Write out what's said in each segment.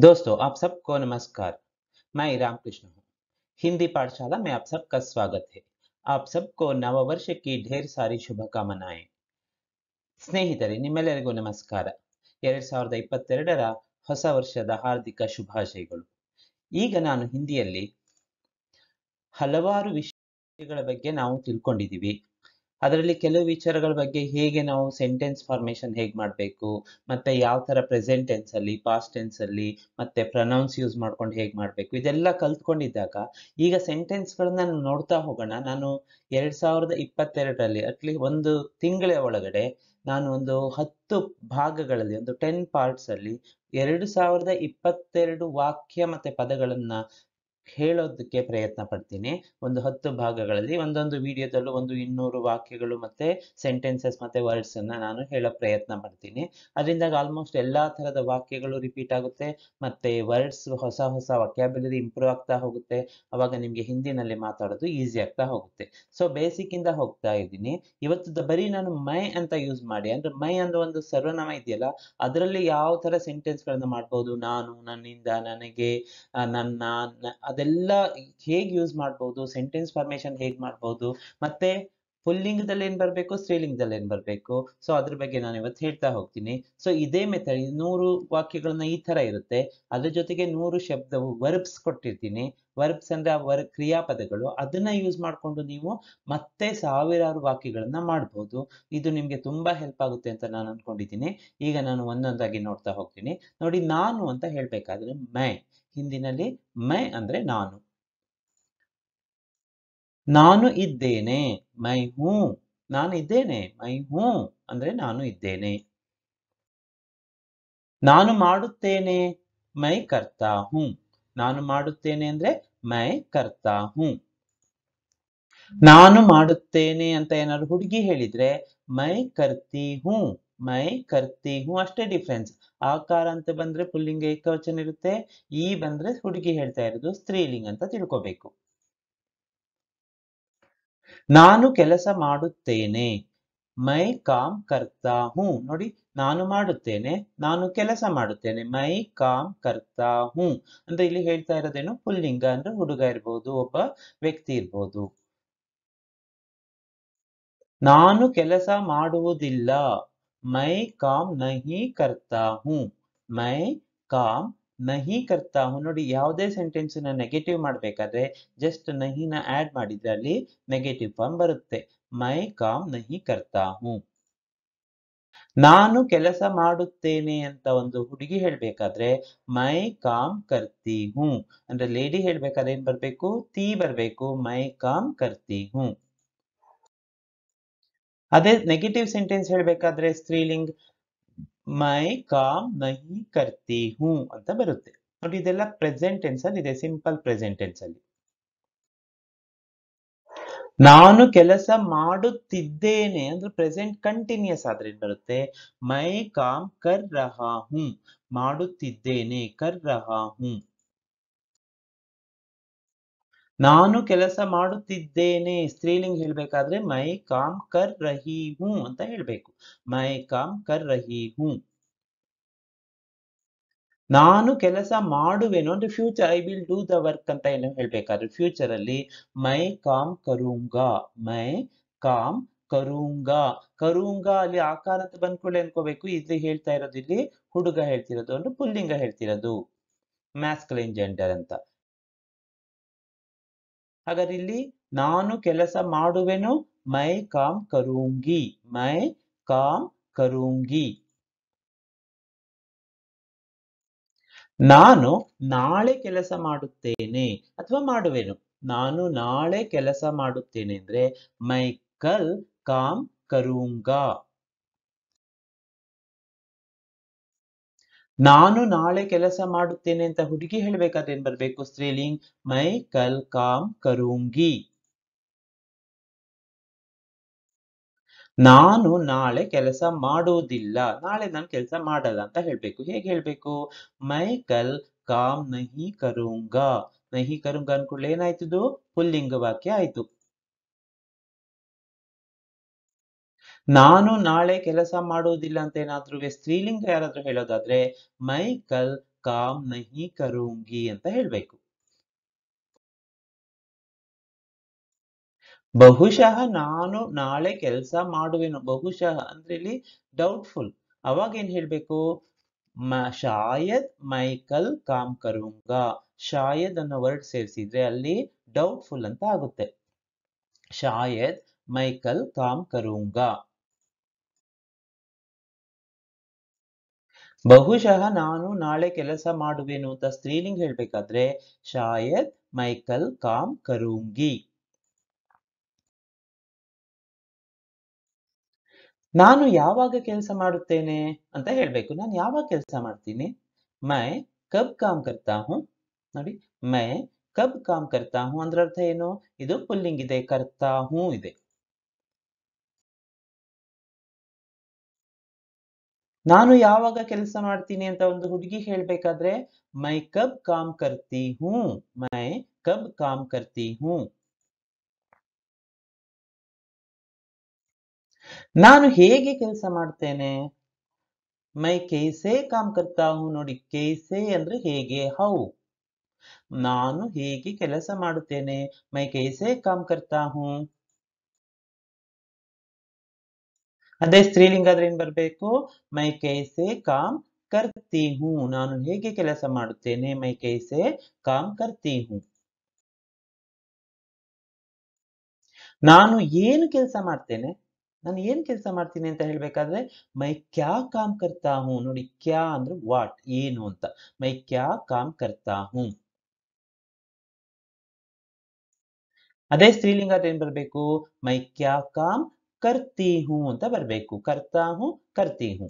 दोस्तों आप सबको नमस्कार मैं रामकृष्ण हूँ हिंदी पाठशाला में आप सबका स्वागत है आप सबको ಢೇರ್ ಸಾರಿ ಕಾಮನಾಯ ಸ್ನೇಹಿತರೆ ನಿಮ್ಮೆಲ್ಲರಿಗೂ ನಮಸ್ಕಾರ ಎರಡ್ ಸಾವಿರದ ಇಪ್ಪತ್ತೆರಡರ ಹೊಸ ವರ್ಷದ ಹಾರ್ದಿಕ ಶುಭಾಶಯಗಳು ಈಗ ನಾನು ಹಿಂದಿಯಲ್ಲಿ ಹಲವಾರು ವಿಷಯಗಳ ಬಗ್ಗೆ ನಾವು ತಿಳ್ಕೊಂಡಿದ್ದೀವಿ ಅದರಲ್ಲಿ ಕೆಲವು ವಿಚಾರಗಳ ಬಗ್ಗೆ ಹೇಗೆ ನಾವು ಸೆಂಟೆನ್ಸ್ ಫಾರ್ಮೇಶನ್ ಹೇಗೆ ಮಾಡಬೇಕು ಮತ್ತೆ ಯಾವ ತರ ಪ್ರೆಸೆಂಟ್ ಟೆನ್ಸ್ ಅಲ್ಲಿ ಪಾಸ್ಟ್ ಟೆನ್ಸ್ ಅಲ್ಲಿ ಮತ್ತೆ ಪ್ರನೌನ್ಸ್ ಯೂಸ್ ಮಾಡ್ಕೊಂಡು ಹೇಗೆ ಮಾಡಬೇಕು ಇದೆಲ್ಲ ಕಲ್ತ್ಕೊಂಡಿದ್ದಾಗ ಈಗ ಸೆಂಟೆನ್ಸ್ ಸೆಂಟೆನ್ಸ್ಗಳನ್ನ ನೋಡ್ತಾ ಹೋಗೋಣ ನಾನು ಎರಡ್ ಸಾವಿರದ ಇಪ್ಪತ್ತೆರಡರಲ್ಲಿ ಅಟ್ಲಿ ಒಂದು ತಿಂಗಳ ಒಳಗಡೆ ನಾನು ಒಂದು ಹತ್ತು ಭಾಗಗಳಲ್ಲಿ ಒಂದು ಟೆನ್ ಪಾರ್ಟ್ಸ್ ಅಲ್ಲಿ ಎರಡು ಸಾವಿರದ ಇಪ್ಪತ್ತೆರಡು ವಾಕ್ಯ ಮತ್ತೆ ಪದಗಳನ್ನ ಹೇಳೋದಕ್ಕೆ ಪ್ರಯತ್ನ ಪಡ್ತೀನಿ ಒಂದು ಹತ್ತು ಭಾಗಗಳಲ್ಲಿ ಒಂದೊಂದು ವಿಡಿಯೋದಲ್ಲೂ ಒಂದು ಇನ್ನೂರು ವಾಕ್ಯಗಳು ಮತ್ತೆ ಸೆಂಟೆನ್ಸಸ್ ಮತ್ತೆ ವರ್ಡ್ಸ್ ಅನ್ನ ನಾನು ಹೇಳೋ ಪ್ರಯತ್ನ ಪಡ್ತೀನಿ ಅದರಿಂದಾಗಿ ಆಲ್ಮೋಸ್ಟ್ ಎಲ್ಲಾ ತರದ ವಾಕ್ಯಗಳು ರಿಪೀಟ್ ಆಗುತ್ತೆ ಮತ್ತೆ ವರ್ಡ್ಸ್ ಹೊಸ ಹೊಸ ವಾಕ್ಯಾಬಿಲಿಟಿ ಇಂಪ್ರೂವ್ ಆಗ್ತಾ ಹೋಗುತ್ತೆ ಅವಾಗ ನಿಮಗೆ ಹಿಂದಿನಲ್ಲಿ ಮಾತಾಡೋದು ಈಸಿ ಆಗ್ತಾ ಹೋಗುತ್ತೆ ಸೊ ಇಂದ ಹೋಗ್ತಾ ಇದ್ದೀನಿ ಇವತ್ತು ಬರೀ ನಾನು ಮೈ ಅಂತ ಯೂಸ್ ಮಾಡಿ ಅಂದ್ರೆ ಮೈ ಅನ್ನೋ ಒಂದು ಸರ್ವನಾಮ ಇದೆಯಲ್ಲ ಅದರಲ್ಲಿ ಯಾವ ಸೆಂಟೆನ್ಸ್ ಸೆಂಟೆನ್ಸ್ಗಳನ್ನು ಮಾಡ್ಬೋದು ನಾನು ನನ್ನಿಂದ ನನಗೆ ನನ್ನ ಅದೆಲ್ಲ ಹೇಗೆ ಯೂಸ್ ಮಾಡ್ಬೋದು ಸೆಂಟೆನ್ಸ್ ಫಾರ್ಮೇಶನ್ ಹೇಗೆ ಮಾಡ್ಬೋದು ಮತ್ತೆ ಪುಲ್ಲಿಂಗದಲ್ಲಿ ಏನ್ ಬರಬೇಕು ಸ್ತ್ರೀಲಿಂಗದಲ್ಲಿ ಏನ್ ಬರಬೇಕು ಸೊ ಅದ್ರ ಬಗ್ಗೆ ನಾನು ಇವತ್ತು ಹೇಳ್ತಾ ಹೋಗ್ತೀನಿ ಸೊ ಇದೇ ಮೆಥಡ್ ನೂರು ವಾಕ್ಯಗಳನ್ನ ಈ ತರ ಇರುತ್ತೆ ಅದ್ರ ಜೊತೆಗೆ ನೂರು ಶಬ್ದವು ವರ್ಬ್ಸ್ ಕೊಟ್ಟಿರ್ತೀನಿ ವರ್ಬ್ಸ್ ಅಂದ್ರೆ ಆ ವರ್ ಕ್ರಿಯಾಪದಗಳು ಅದನ್ನ ಯೂಸ್ ಮಾಡಿಕೊಂಡು ನೀವು ಮತ್ತೆ ಸಾವಿರಾರು ವಾಕ್ಯಗಳನ್ನ ಮಾಡ್ಬೋದು ಇದು ನಿಮಗೆ ತುಂಬಾ ಹೆಲ್ಪ್ ಆಗುತ್ತೆ ಅಂತ ನಾನು ಅನ್ಕೊಂಡಿದ್ದೀನಿ ಈಗ ನಾನು ಒಂದೊಂದಾಗಿ ನೋಡ್ತಾ ಹೋಗ್ತೀನಿ ನೋಡಿ ನಾನು ಅಂತ ಹೇಳ್ಬೇಕಾದ್ರೆ ಮೈ ಹಿಂದಿನಲ್ಲಿ ಮೈ ಅಂದ್ರೆ ನಾನು ನಾನು ಇದ್ದೇನೆ ಮೈ ಹೂ ನಾನು ಇದ್ದೇನೆ ಮೈ ಹೂ ಅಂದ್ರೆ ನಾನು ಇದ್ದೇನೆ ನಾನು ಮಾಡುತ್ತೇನೆ ಮೈ ಕರ್ತಾ ಹೂ ನಾನು ಮಾಡುತ್ತೇನೆ ಅಂದ್ರೆ ಮೈ ಕರ್ತಾ ಹೂ ನಾನು ಮಾಡುತ್ತೇನೆ ಅಂತ ಏನಾದ್ರು ಹುಡುಗಿ ಹೇಳಿದ್ರೆ ಮೈ ಕರ್ತಿ ಹೂ ಮೈ ಕರ್ತಿ ಹೂ ಅಷ್ಟೇ ಡಿಫ್ರೆನ್ಸ್ ಆಕಾರ ಅಂತ ಬಂದ್ರೆ ಪುಲ್ಲಿಂಗ ಏಕವಚನ ಇರುತ್ತೆ ಈ ಬಂದ್ರೆ ಹುಡುಗಿ ಹೇಳ್ತಾ ಇರೋದು ಸ್ತ್ರೀಲಿಂಗ ಅಂತ ತಿಳ್ಕೊಬೇಕು ನಾನು ಕೆಲಸ ಮಾಡುತ್ತೇನೆ ಮೈ ಕಾಮ್ ಕರ್ತಾ ಹೂ ನೋಡಿ ನಾನು ಮಾಡುತ್ತೇನೆ ನಾನು ಕೆಲಸ ಮಾಡುತ್ತೇನೆ ಮೈ ಕಾಮ್ ಕರ್ತಾ ಹೂ ಅಂದ್ರೆ ಇಲ್ಲಿ ಹೇಳ್ತಾ ಇರೋದೇನು ಪುಲ್ಲಿಂಗ ಅಂದ್ರೆ ಹುಡುಗ ಇರ್ಬೋದು ಒಬ್ಬ ವ್ಯಕ್ತಿ ಇರ್ಬೋದು ನಾನು ಕೆಲಸ ಮಾಡುವುದಿಲ್ಲ मैं काम ನಹಿ ಕರ್ತಾ ಹೂಂ ಮೈ ಕಾಮ್ ನಹಿ ಕರ್ತಾ ಹೂಂ ನೋಡಿ ಯಾವುದೇ ಸೆಂಟೆನ್ಸನ್ನ ನೆಗೆಟಿವ್ ಮಾಡಬೇಕಾದ್ರೆ ಜಸ್ಟ್ ನಹಿನ ಆ್ಯಡ್ ಮಾಡಿದ್ರೆ ಅಲ್ಲಿ ನೆಗೆಟಿವ್ ಫಾರ್ಮ್ ಬರುತ್ತೆ ಮೈ ಕಾಮ್ ನಹಿ ಕರ್ತಾ ಹೂಂ ನಾನು ಕೆಲಸ ಮಾಡುತ್ತೇನೆ ಅಂತ ಒಂದು ಹುಡುಗಿ ಹೇಳ್ಬೇಕಾದ್ರೆ ಮೈ ಕಾಮ್ ಕರ್ತಿ ಹೂಂ ಅಂದ್ರೆ ಲೇಡಿ ಹೇಳ್ಬೇಕಾದ್ರೆ ಏನ್ ಬರ್ಬೇಕು ತೀ ಬರ್ಬೇಕು ಮೈ ಕಾಮ್ ಕರ್ತಿ ಹೂಂ ಅದೇ ನೆಗೆಟಿವ್ ಸೆಂಟೆನ್ಸ್ ಹೇಳಬೇಕಾದ್ರೆ ಸ್ತ್ರೀಲಿಂಗ್ ಮೈ ಕಾಮ್ ನಹಿ ಕರ್ತಿ ಹೂ ಅಂತ ಬರುತ್ತೆ ನೋಡಿ ಇದೆಲ್ಲ ಪ್ರೆಸೆಂಟ್ ಟೆನ್ಸ್ ಅಲ್ಲಿ ಇದೆ ಸಿಂಪಲ್ ಪ್ರೆಸೆಂಟ್ ಟೆನ್ಸ್ ಅಲ್ಲಿ ನಾನು ಕೆಲಸ ಮಾಡುತ್ತಿದ್ದೇನೆ ಅಂದ್ರೆ ಪ್ರೆಸೆಂಟ್ ಕಂಟಿನ್ಯೂಸ್ ಆದ್ರೆ ಬರುತ್ತೆ ಮೈ ಕಾಮ್ ಕರ್ ರಹಾ ಹೂ ಮಾಡುತ್ತಿದ್ದೇನೆ ಕರ್ ರಹಾ ಹೂ ನಾನು ಕೆಲಸ ಮಾಡುತ್ತಿದ್ದೇನೆ ಸ್ತ್ರೀಲಿಂಗ್ ಹೇಳ್ಬೇಕಾದ್ರೆ ಮೈ ಕಾಮ್ ಕರ್ ರಹಿ ಹೂ ಅಂತ ಹೇಳ್ಬೇಕು ಮೈ ಕಾಮ್ ಕರ್ ರಹಿ ಹೂ ನಾನು ಕೆಲಸ ಮಾಡುವೆನು ಅಂದ್ರೆ future I will do the work ಅಂತ ಏನು ಹೇಳ್ಬೇಕಾದ್ರೆ ಫ್ಯೂಚರ್ ಅಲ್ಲಿ ಮೈ ಕಾಮ್ ಕರುಂಗ ಮೈ ಕಾಮ್ ಕರುಂಗ ಕರುಂಗ ಅಲ್ಲಿ ಆಕಾರ ಅಂತ ಬಂದ್ಕೊಳ್ಳಿ ಅನ್ಕೋಬೇಕು ಇಲ್ಲಿ ಹೇಳ್ತಾ ಇರೋದು ಇಲ್ಲಿ ಹುಡುಗ ಹೇಳ್ತಿರೋದು ಅಂದ್ರೆ ಪುಲ್ಲಿಂಗ ಹೇಳ್ತಿರೋದು ಮ್ಯಾಸ್ಕಲೈನ್ ಜೆಂಡರ್ ಅಂತ ಹಾಗಾದ್ರೆ ಇಲ್ಲಿ ನಾನು ಕೆಲಸ ಮಾಡುವೆನು ಮೈ ಕಾಮ್ ಕರೂಂಗಿ ಮೈ ಕಾಮ್ ಕರುಂಗಿ ನಾನು ನಾಳೆ ಕೆಲಸ ಮಾಡುತ್ತೇನೆ ಅಥವಾ ಮಾಡುವೆನು ನಾನು ನಾಳೆ ಕೆಲಸ ಮಾಡುತ್ತೇನೆ ಅಂದ್ರೆ ಮೈ ಕಲ್ ಕಾಮ್ ಕರೂಂಗಾ ನಾನು ನಾಳೆ ಕೆಲಸ ಮಾಡುತ್ತೇನೆ ಅಂತ ಹುಡುಗಿ ಹೇಳ್ಬೇಕಾದ್ರೆ ಏನ್ ಬರ್ಬೇಕು ಸ್ತ್ರೀಲಿಂಗ್ ಮೈ ಕಲ್ ಕಾಮ್ ಕರುಂಗಿ ನಾನು ನಾಳೆ ಕೆಲಸ ಮಾಡುವುದಿಲ್ಲ ನಾಳೆ ನಾನು ಕೆಲಸ ಮಾಡಲ್ಲ ಅಂತ ಹೇಳ್ಬೇಕು ಹೇಗೆ ಹೇಳ್ಬೇಕು ಮೈ ಕಲ್ ಕಾಮ್ ನಹಿ ಕರೂಂಗ ನಹಿ ಕರುಂಗ ಅನ್ಕೂಡ್ಲೆ ಏನಾಯ್ತದು ಪುಲ್ಲಿಂಗ ವಾಕ್ಯ ಆಯ್ತು ನಾನು ನಾಳೆ ಕೆಲಸ ಮಾಡುವುದಿಲ್ಲ ಅಂತ ಏನಾದ್ರೂ ಸ್ತ್ರೀಲಿಂಗ ಯಾರಾದ್ರೂ ಹೇಳೋದಾದ್ರೆ ಮೈಕಲ್ ಕಾಮ್ ನಹಿ ಕರುಂಗಿ ಅಂತ ಹೇಳ್ಬೇಕು ಬಹುಶಃ ನಾನು ನಾಳೆ ಕೆಲಸ ಮಾಡುವೆನು ಬಹುಶಃ ಅಂದ್ರೆ ಇಲ್ಲಿ ಡೌಟ್ಫುಲ್ ಅವಾಗ ಏನ್ ಹೇಳ್ಬೇಕು ಶಾಯದ್ ಮೈಕಲ್ ಕಾಮ್ ಕರುಂಗ ಶಾಯದ್ ಅನ್ನೋ ವರ್ಡ್ ಸೇರಿಸಿದ್ರೆ ಅಲ್ಲಿ ಡೌಟ್ಫುಲ್ ಅಂತ ಆಗುತ್ತೆ ಶಾಯದ್ ಮೈಕಲ್ ಕಾಮ್ ಕರುಂಗ ಬಹುಶಃ ನಾನು ನಾಳೆ ಕೆಲಸ ಮಾಡುವೆನು ಅಂತ ಸ್ತ್ರೀಲಿಂಗ್ ಹೇಳ್ಬೇಕಾದ್ರೆ ಶಾಯದ್ ಮೈಕಲ್ ಕಾಮ್ ಕರುಂಗಿ ನಾನು ಯಾವಾಗ ಕೆಲಸ ಮಾಡುತ್ತೇನೆ ಅಂತ ಹೇಳ್ಬೇಕು ನಾನು ಯಾವಾಗ ಕೆಲಸ ಮಾಡ್ತೀನಿ ಮೈ ಕಬ್ ಕಾಮ್ ಕರ್ತಾ ಹೂ ನೋಡಿ ಮೈ ಕಬ್ ಕಾಮ್ ಕರ್ತಾ ಅಂದ್ರ ಅರ್ಥ ಏನು ಇದು ಪುಲ್ಲಿಂಗ್ ಇದೆ ಕರ್ತಾ ಹೂ ಇದೆ ನಾನು ಯಾವಾಗ ಕೆಲಸ ಮಾಡ್ತೀನಿ ಅಂತ ಒಂದು ಹುಡುಗಿ ಹೇಳ್ಬೇಕಾದ್ರೆ ಮೈ ಕಬ್ ಕಾಮ್ ಕರ್ತಿ ಹೂ ಮೈ ಕಬ್ ಕಾಮ್ ಕರ್ತಿ ಹೂ ನಾನು ಹೇಗೆ ಕೆಲಸ ಮಾಡ್ತೇನೆ ಮೈ ಕೇಸೆ ಕಾಮ್ ಕರ್ತಾ ಹೂ ನೋಡಿ ಕೇಸೆ ಅಂದ್ರೆ ಹೇಗೆ ಹೌ ನಾನು ಹೇಗೆ ಕೆಲಸ ಮಾಡುತ್ತೇನೆ ಮೈ ಕೇಸೆ ಕಾಮ್ ಕರ್ತಾ ಹೂ ಅದೇ ಸ್ತ್ರೀಲಿಂಗ ಆದ್ರೆ ಏನ್ ಬರ್ಬೇಕು ಮೈ ಕೈಸೆ ಕಾಮ್ ಕರ್ತಿ ಹೂ ನಾನು ಹೇಗೆ ಕೆಲಸ ಮಾಡುತ್ತೇನೆ ಮೈ ಕೈಸೆ ಕಾಮ್ ಕರ್ತಿ ಹೂ ನಾನು ಏನು ಕೆಲಸ ಮಾಡ್ತೇನೆ ನಾನು ಏನ್ ಕೆಲಸ ಮಾಡ್ತೀನಿ ಅಂತ ಹೇಳ್ಬೇಕಾದ್ರೆ ಮೈ ಕ್ಯಾ ಕಾಮ್ ಕರ್ತಾ ಹೂ ನೋಡಿ ಕ್ಯಾ ಅಂದ್ರೆ ವಾಟ್ ಏನು ಅಂತ ಮೈ ಕ್ಯಾ ಕಾಮ್ ಕರ್ತಾ ಹೂ ಅದೇ ಸ್ತ್ರೀಲಿಂಗ ಏನ್ ಬರ್ಬೇಕು ಮೈ ಕ್ಯಾ ಕಾಮ್ ಕರ್ತಿ ಹೂ ಅಂತ ಬರಬೇಕು ಕರ್ತಾ ಹೂ ಕರ್ತಿ ಹೂ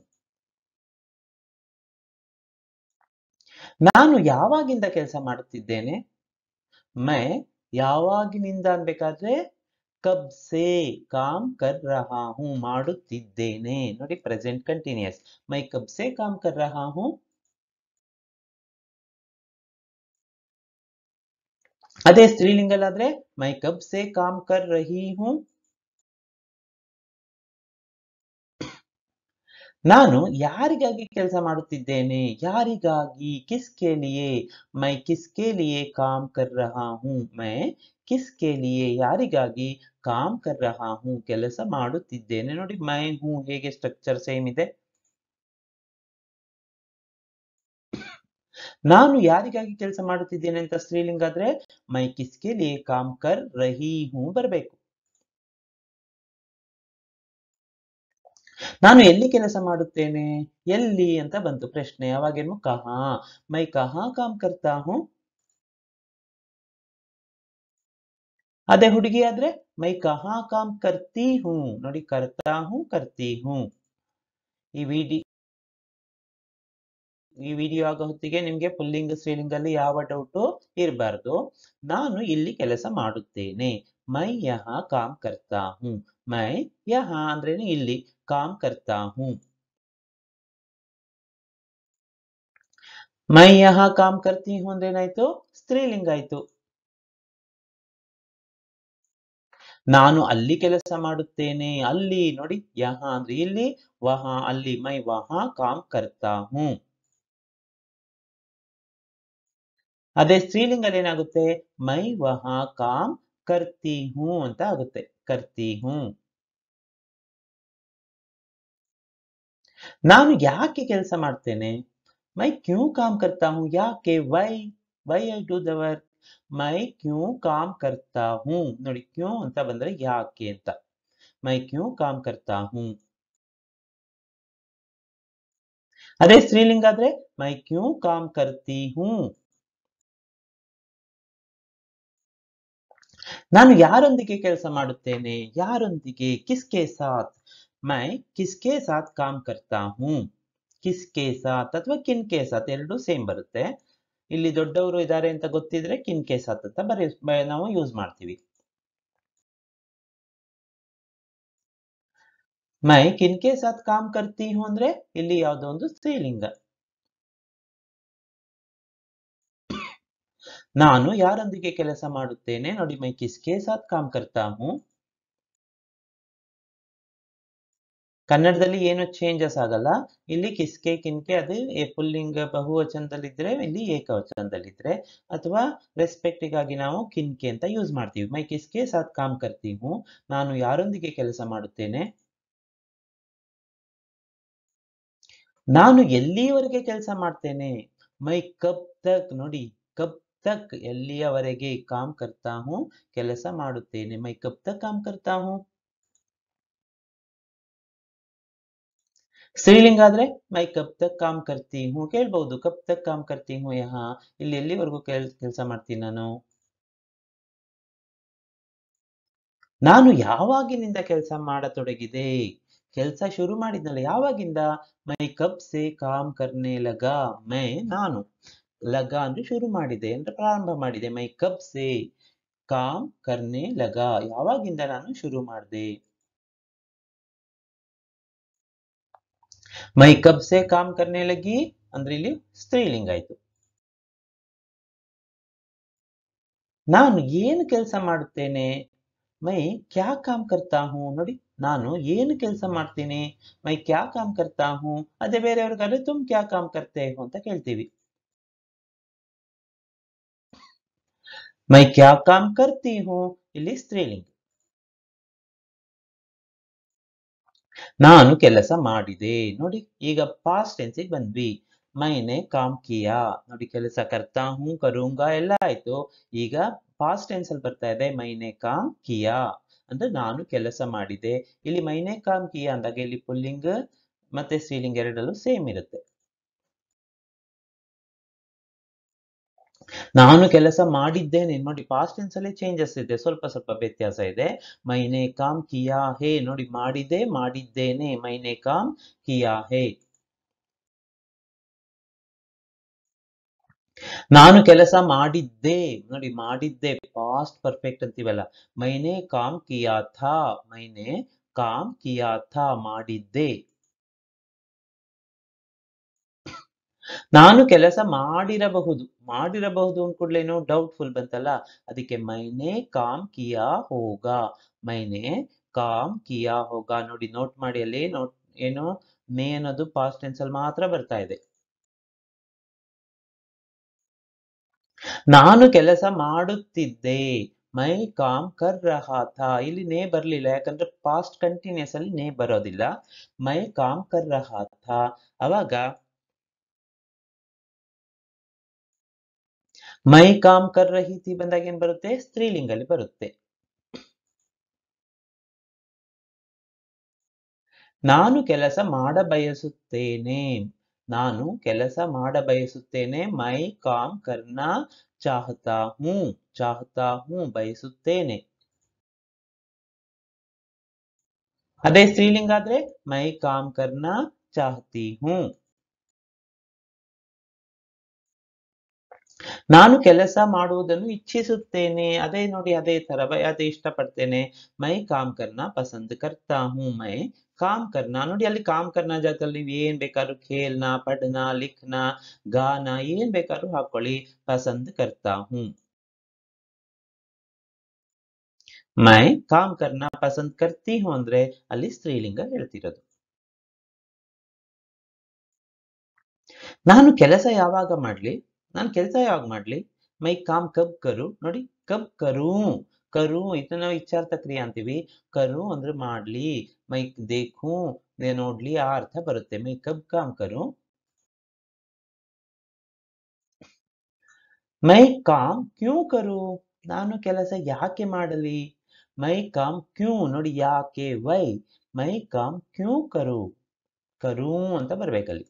ನಾನು ಯಾವಾಗಿಂದ ಕೆಲಸ ಮಾಡುತ್ತಿದ್ದೇನೆ ಮೈ ಯಾವಾಗಿನಿಂದ ಅನ್ಬೇಕಾದ್ರೆ ಕಬ್ ಸೇ ಕಾಮ್ ಕರ್ ರಹ ಹೂ ಮಾಡುತ್ತಿದ್ದೇನೆ ನೋಡಿ ಪ್ರೆಸೆಂಟ್ ಕಂಟಿನ್ಯೂಸ್ ಮೈ ಕಬ್ ಸೇ ಕಾಮ್ ಕರ್ ರಹ ಹೂ ಅದೇ ಸ್ತ್ರೀಲಿಂಗಲ್ ಆದ್ರೆ ಮೈ ಕಬ್ ಸೇ ಕಾಮ್ ಕರ್ ರಹಿ ಹೂ ನಾನು ಯಾರಿಗಾಗಿ ಕೆಲಸ ಮಾಡುತ್ತಿದ್ದೇನೆ ಯಾರಿಗಾಗಿ ಕಿಸ್ ಕೇಳಿಯೇ ಮೈ ಕಿಸ್ ಕೇಳಿಯೇ ಕಾಮ್ ಕರ್ ಹೂ ಮೈ ಕಿಸ್ ಕೇಳಿಯೇ ಯಾರಿಗಾಗಿ ಕಾಮ್ ಕರ್ ರಹಾ ಕೆಲಸ ಮಾಡುತ್ತಿದ್ದೇನೆ ನೋಡಿ ಮೈ ಹೂ ಹೇಗೆ ಸ್ಟ್ರಕ್ಚರ್ ಸೇಮ್ ಇದೆ ನಾನು ಯಾರಿಗಾಗಿ ಕೆಲಸ ಮಾಡುತ್ತಿದ್ದೇನೆ ಅಂತ ಸ್ತ್ರೀಲಿಂಗ ಆದ್ರೆ ಮೈ ಕಿಸ್ಕೆ ಲಿಯೆ ಕಾಮ್ ಕರ್ ರಹಿ ಹೂ ಬರಬೇಕು ನಾನು ಎಲ್ಲಿ ಕೆಲಸ ಮಾಡುತ್ತೇನೆ ಎಲ್ಲಿ ಅಂತ ಬಂತು ಪ್ರಶ್ನೆ ಅವಾಗೇನು ಕಹ ಮೈ ಕಹ ಕಾಮ್ ಕರ್ತಾ ಹೂ ಅದೇ ಹುಡುಗಿ ಆದ್ರೆ ಮೈ ಕಹಾ ಕಾಮ್ ಕರ್ತಿ ಹೂ ನೋಡಿ ಕರ್ತಾ ಹೂ ಕರ್ತಿ ಹೂ ಈ ವಿಡಿ ಈ ವಿಡಿಯೋ ಆಗೋ ಹೊತ್ತಿಗೆ ನಿಮ್ಗೆ ಪುಲ್ಲಿಂಗ ಸ್ತ್ರೀಲಿಂಗ ಅಲ್ಲಿ ಯಾವ ಡೌಟು ಇರಬಾರ್ದು ನಾನು ಇಲ್ಲಿ ಕೆಲಸ ಮಾಡುತ್ತೇನೆ ಮೈ ಯಹ ಕಾಮ್ ಕರ್ತಾ ಹೂ ಮೈ ಯಹ ಅಂದ್ರೇನು ಇಲ್ಲಿ काम करता हूं ಮೈ ಯಹ ಕಾಮ್ ಕರ್ತಿ ಹೂ ಅಂದ್ರೆ ಏನಾಯ್ತು ಸ್ತ್ರೀಲಿಂಗ ಆಯ್ತು ನಾನು ಅಲ್ಲಿ ಕೆಲಸ ಮಾಡುತ್ತೇನೆ ಅಲ್ಲಿ ನೋಡಿ ಯಹ ಅಂದ್ರೆ ಇಲ್ಲಿ ವಹ ಅಲ್ಲಿ ಮೈ ವಹ ಕಾಮ್ ಕರ್ತಾ ಹೂ ಅದೇ ಸ್ತ್ರೀಲಿಂಗಲ್ಲಿ ಏನಾಗುತ್ತೆ ಮೈ ವಹ ಕಾಮ್ ಕರ್ತಿ ಹೂ ಅಂತ ಆಗುತ್ತೆ ಕರ್ತಿ ಹೂ ನಾವು ಯಾಕೆ ಕೆಲಸ ಮಾಡ್ತೇನೆ ಮೈ ಕ್ಯೂ ಕಾಮ್ ಕರ್ತಾ ہوں ಯಾಕೆ ವೈ ವೈ ಇ ಟು ದ ವರ್ಕ್ ಮೈ ಕ್ಯೂ ಕಾಮ್ ಕರ್ತಾ ہوں ನೋಡಿ ಕ್ಯೂ ಅಂತ ಬಂದರೆ ಯಾಕೆ ಅಂತ ಮೈ ಕ್ಯೂ ಕಾಮ್ ಕರ್ತಾ ہوں ಅದೇ ಸ್ತ್ರೀಲಿಂಗ ಆದ್ರೆ ಮೈ ಕ್ಯೂ ಕಾಮ್ کرتی ہوں ನಾವು ಯಾರೋನಿಗೆ ಕೆಲಸ ಮಾಡ್ತೇನೆ ಯಾರೋನಿಗೆ ਕਿਸಕೆ ಸಾಥ್ ಮೈ किसके साथ ಕಾಮ್ करता ಹೂ ಕಿಸ್ಕೆ ಸಾತ್ ಅಥವಾ ಕಿನ್ಕೆ ಸಾತ್ ಎರಡು ಸೇಮ್ ಬರುತ್ತೆ ಇಲ್ಲಿ ದೊಡ್ಡವರು ಇದ್ದಾರೆ ಅಂತ ಗೊತ್ತಿದ್ರೆ ಕಿನ್ಕೆ ಸಾತ್ ಅಂತ ಬರೀ ನಾವು ಯೂಸ್ ಮಾಡ್ತೀವಿ ಮೈ ಕಿನ್ಕೆ ಸಾತ್ ಕಾಮ್ ಕರ್ತಿ ಹೂ ಅಂದ್ರೆ ಇಲ್ಲಿ ಯಾವುದೋ ಒಂದು ಸ್ತ್ರೀಲಿಂಗ ನಾನು ಯಾರೊಂದಿಗೆ ಕೆಲಸ ಮಾಡುತ್ತೇನೆ ನೋಡಿ ಮೈ ಕಿಸ್ಕೆ ಸಾತ್ ಕಾಮ್ ಕರ್ತಾ ಹೂ ಕನ್ನಡದಲ್ಲಿ ಏನು ಚೇಂಜಸ್ ಆಗಲ್ಲ ಇಲ್ಲಿ ಕಿಸ್ಕೆ ಕಿನ್ಕೆ ಅದು ಪುಲ್ಲಿಂಗ ಬಹುವಚನದಲ್ಲಿದ್ರೆ ಇಲ್ಲಿ ಏಕವಚನದಲ್ಲಿದ್ರೆ ಅಥವಾ ರೆಸ್ಪೆಕ್ಟಿಗಾಗಿ ನಾವು ಕಿನ್ಕೆ ಅಂತ ಯೂಸ್ ಮಾಡ್ತೀವಿ ಮೈ ಕಿಸ್ಕೆ ಸಾತ್ ಕಾಮ್ ಕರ್ತಿ ನಾನು ಯಾರೊಂದಿಗೆ ಕೆಲಸ ಮಾಡುತ್ತೇನೆ ನಾನು ಎಲ್ಲಿಯವರೆಗೆ ಕೆಲಸ ಮಾಡ್ತೇನೆ ಮೈ ಕಬ್ ತಕ್ ನೋಡಿ ಕಬ್ ತಕ್ ಎಲ್ಲಿಯವರೆಗೆ ಕಾಮ್ ಕರ್ತಾ ಹೂ ಕೆಲಸ ಮಾಡುತ್ತೇನೆ ಮೈ ಕಬ್ ತಕ್ ಕಾಮ್ ಕರ್ತಾ ಹೂ ಸ್ತ್ರೀಲಿಂಗ ಆದ್ರೆ ಮೈ ಕಪ್ ತಕ್ ಕಾಮ್ ಕರ್ತಿ ಹೂ ಕೇಳ್ಬಹುದು ಕಪ್ ತಕ್ ಕಾಮ್ ಕರ್ತಿ ಹೂ ಯಹ ಇಲ್ಲಿ ಎಲ್ಲಿವರೆಗೂ ಕೆಲಸ ಮಾಡ್ತೀನಿ ನಾನು ನಾನು ಯಾವಾಗಿನಿಂದ ಕೆಲಸ ಮಾಡತೊಡಗಿದೆ ಕೆಲಸ ಶುರು ಮಾಡಿದ್ನಲ್ಲ ಯಾವಾಗಿಂದ ಮೈ ಕಬ್ ಸೆ ಕಾಮ್ ಕರ್ನೆ ಲಗ ಮೈ ನಾನು ಲಗ ಅಂದ್ರೆ ಶುರು ಮಾಡಿದೆ ಅಂದ್ರೆ ಪ್ರಾರಂಭ ಮಾಡಿದೆ ಮೈ ಕಬ್ ಸೆ ಕಾಮ್ ಕರ್ನೆ ಲಗ ಯಾವಾಗಿಂದ ನಾನು ಶುರು ಮಾಡಿದೆ ಮೈ ಕಬ್ ಕಾಮ್ ಕರ್ನೆ ಲಗಿ ಅಂದ್ರೆ ಇಲ್ಲಿ ಸ್ತ್ರೀಲಿಂಗ ಆಯ್ತು ನಾನು ಏನು ಕೆಲಸ ಮಾಡುತ್ತೇನೆ ಮೈ ಕ್ಯಾ ಕಾಮ್ ಕರ್ತಾ ಹೂ ನೋಡಿ ನಾನು ಏನು ಕೆಲಸ ಮಾಡ್ತೀನಿ ಮೈ ಕ್ಯಾ ಕಾಮ್ ಕರ್ತಾ ಹೂ ಅದೇ ಬೇರೆಯವ್ರಿಗಾದ್ರೆ ತುಮ್ ಕ್ಯಾ ಕಾಮ್ ಕರ್ತೆ ಹೋ ಅಂತ ಕೇಳ್ತೀವಿ ಮೈ ಕ್ಯಾ ಕಾಮ್ ಕರ್ತಿ ಹೂ ಇಲ್ಲಿ ಸ್ತ್ರೀಲಿಂಗ ನಾನು ಕೆಲಸ ಮಾಡಿದೆ ನೋಡಿ ಈಗ ಪಾಸ್ಟ್ ಟೆನ್ಸಿಗೆ ಬಂದ್ವಿ ಮೈನೆ ಕಾಮ್ ಕಿಯಾ ನೋಡಿ ಕೆಲಸ ಕರ್ತಾ ಹೂ ಕರುಂಗ ಎಲ್ಲ ಆಯ್ತು ಈಗ ಪಾಸ್ಟ್ ಟೆನ್ಸ್ ಅಲ್ಲಿ ಬರ್ತಾ ಇದೆ ಮೈನೆ ಕಾಮ್ ಕಿಯಾ ಅಂದ್ರೆ ನಾನು ಕೆಲಸ ಮಾಡಿದೆ ಇಲ್ಲಿ ಮೈನೆ ಕಾಮ್ ಕಿಯಾ ಅಂದಾಗ ಇಲ್ಲಿ ಪುಲ್ಲಿಂಗ್ ಮತ್ತೆ ಸೀಲಿಂಗ್ ಎರಡಲ್ಲೂ ಸೇಮ್ ಇರುತ್ತೆ ನಾನು ಕೆಲಸ ಮಾಡಿದ್ದೇನೆ ನೋಡಿ ಪಾಸ್ಟ್ ಟೆನ್ಸ್ ಅಲ್ಲಿ ಚೇಂಜಸ್ ಇದೆ ಸ್ವಲ್ಪ ಸ್ವಲ್ಪ ವ್ಯತ್ಯಾಸ ಇದೆ ಮೈನೆ ಕಾಮ್ ಕಿಯಾ ಹೇ ನೋಡಿ ಮಾಡಿದೆ ಮಾಡಿದ್ದೇನೆ ಮೈನೆ ಕಾಮ್ ಕಿಯಾ ಹೇ ನಾನು ಕೆಲಸ ಮಾಡಿದ್ದೆ ನೋಡಿ ಮಾಡಿದ್ದೆ ಪಾಸ್ಟ್ ಪರ್ಫೆಕ್ಟ್ ಅಂತೀವಲ್ಲ ಮೈನೆ ಕಾಮ್ ಕಿಯಾ ಥಾ ಮೈನೆ ಕಾಮ್ ಕಿಯಾ ಥಾ ಮಾಡಿದ್ದೆ ನಾನು ಕೆಲಸ ಮಾಡಿರಬಹುದು ಮಾಡಿರಬಹುದು ಅಂದ್ ಕೂಡಲೇ ಡೌಟ್ಫುಲ್ ಬಂತಲ್ಲ ಅದಕ್ಕೆ ಮೈನೆ ಕಾಮ್ ಕಿಯಾ ಹೋಗ ಮೈನೆ ಕಾಮ್ ಕಿಯಾ ಹೋಗ ನೋಡಿ ನೋಟ್ ಮಾಡಿ ಅಲ್ಲಿ ನೋಟ್ ಏನೋ ಮೇ ಅನ್ನೋದು ಪಾಸ್ಟ್ ಟೆನ್ಸ್ ಅಲ್ಲಿ ಮಾತ್ರ ಬರ್ತಾ ಇದೆ ನಾನು ಕೆಲಸ ಮಾಡುತ್ತಿದ್ದೆ ಮೈ ಕಾಮ್ ಕರ್ ರಹಾಥ ಇಲ್ಲಿ ನೇ ಬರ್ಲಿಲ್ಲ ಯಾಕಂದ್ರೆ ಪಾಸ್ಟ್ ಕಂಟಿನ್ಯೂಸ್ ಅಲ್ಲಿ ನೇ ಬರೋದಿಲ್ಲ ಮೈ ಕಾಮ್ ಕರ್ ರಹಾಥ ಅವಾಗ ಮೈ ಕಾಮ್ ಕರ್ ರಹಿತಿ ಬಂದಾಗ ಏನ್ ಬರುತ್ತೆ ಸ್ತ್ರೀಲಿಂಗಲ್ಲಿ ಬರುತ್ತೆ ನಾನು ಕೆಲಸ ಮಾಡ ಬಯಸುತ್ತೇನೆ ನಾನು ಕೆಲಸ ಮಾಡ ಬಯಸುತ್ತೇನೆ ಮೈ ಕಾಮ್ ಕರ್ನ ಚಾಹತಾ ಹೂ ಚಾಹತಾ ಹೂ ಬಯಸುತ್ತೇನೆ ಅದೇ ಸ್ತ್ರೀಲಿಂಗ ಆದ್ರೆ ಮೈ ಕಾಮ್ ಕರ್ನ ಚಾಹತಿ ಹೂ ನಾನು ಕೆಲಸ ಮಾಡುವುದನ್ನು ಇಚ್ಛಿಸುತ್ತೇನೆ ಅದೇ ನೋಡಿ ಅದೇ ತರ ಅದೇ ಇಷ್ಟಪಡ್ತೇನೆ ಮೈ ಕಾಮ್ ಕರ್ನ ಪಸಂದ್ ಕರ್ತಾ ಹೂ ಮೈ ಕಾಮ್ ಕರ್ನ ನೋಡಿ ಅಲ್ಲಿ ಕಾಮ್ ಕರ್ನ ಜಾಗದಲ್ಲಿ ಏನ್ ಬೇಕಾದ್ರೂ ಖೇಲ್ನ ಪಡ್ನ ಲಿಖ್ನ ಗಾನ ಏನ್ ಬೇಕಾದ್ರೂ ಹಾಕೊಳ್ಳಿ ಪಸಂದ್ ಕರ್ತಾ ಹೂ ಮೈ ಕಾಮ್ ಕರ್ನ ಪಸಂದ್ ಕರ್ತಿ ಹೂ ಅಂದ್ರೆ ಅಲ್ಲಿ ಸ್ತ್ರೀಲಿಂಗ ಹೇಳ್ತಿರೋದು ನಾನು ಕೆಲಸ ಯಾವಾಗ ಮಾಡ್ಲಿ ನಾನು ಕೆಲಸ ಯಾವಾಗ ಮಾಡ್ಲಿ ಮೈ ಕಾಮ್ ಕಬ್ ಕರು ನೋಡಿ ಕಬ್ ಕರು ಕರು ಇದು ನಾವು ಇಚ್ಛಾರ್ಥ ಕ್ರಿಯೆ ಅಂತೀವಿ ಕರು ಅಂದ್ರೆ ಮಾಡ್ಲಿ ಮೈ ದೇಖು ನೋಡ್ಲಿ ಆ ಅರ್ಥ ಬರುತ್ತೆ ಮೈ ಕಬ್ ಕಾಮ್ ಕರು ಮೈ ಕಾಮ್ ಕ್ಯೂ ಕರು ನಾನು ಕೆಲಸ ಯಾಕೆ ಮಾಡಲಿ ಮೈ ಕಾಮ್ ಕ್ಯೂ ನೋಡಿ ಯಾಕೆ ವೈ ಮೈ ಕಾಮ್ ಕ್ಯೂ ಕರು ಕರು ಅಂತ ಬರ್ಬೇಕಲ್ಲಿ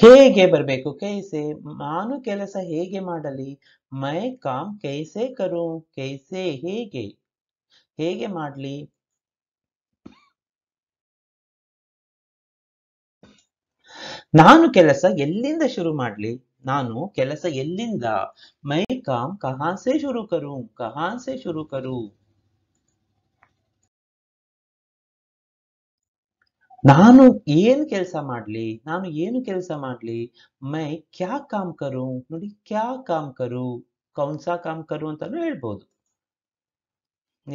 ಹೇಗೆ ಬರಬೇಕು ಕೈಸೆ ನಾನು ಕೆಲಸ ಹೇಗೆ ಮಾಡಲಿ ಮೈ ಕಾಮ್ ಕೈಸೆ ಕರು ಕೈಸೆ ಹೇಗೆ ಹೇಗೆ ಮಾಡಲಿ ನಾನು ಕೆಲಸ ಎಲ್ಲಿಂದ ಶುರು ಮಾಡ್ಲಿ ನಾನು ಕೆಲಸ ಎಲ್ಲಿಂದ ಮೈ ಕಾಮ್ ಕಹಾಸೆ ಶುರು ಕರು ಕಹಾಸೆ ಶುರು ಕರು ನಾನು ಏನ್ ಕೆಲಸ ಮಾಡ್ಲಿ ನಾನು ಏನು ಕೆಲಸ ಮಾಡ್ಲಿ ಮೈ ಕ್ಯಾ ಕಾಮ್ ಕರು ನೋಡಿ ಕ್ಯಾ ಕಾಮ್ ಕರು ಕೌನ್ಸಾ ಕಾಮ್ ಕರು ಅಂತಾನು ಹೇಳ್ಬೋದು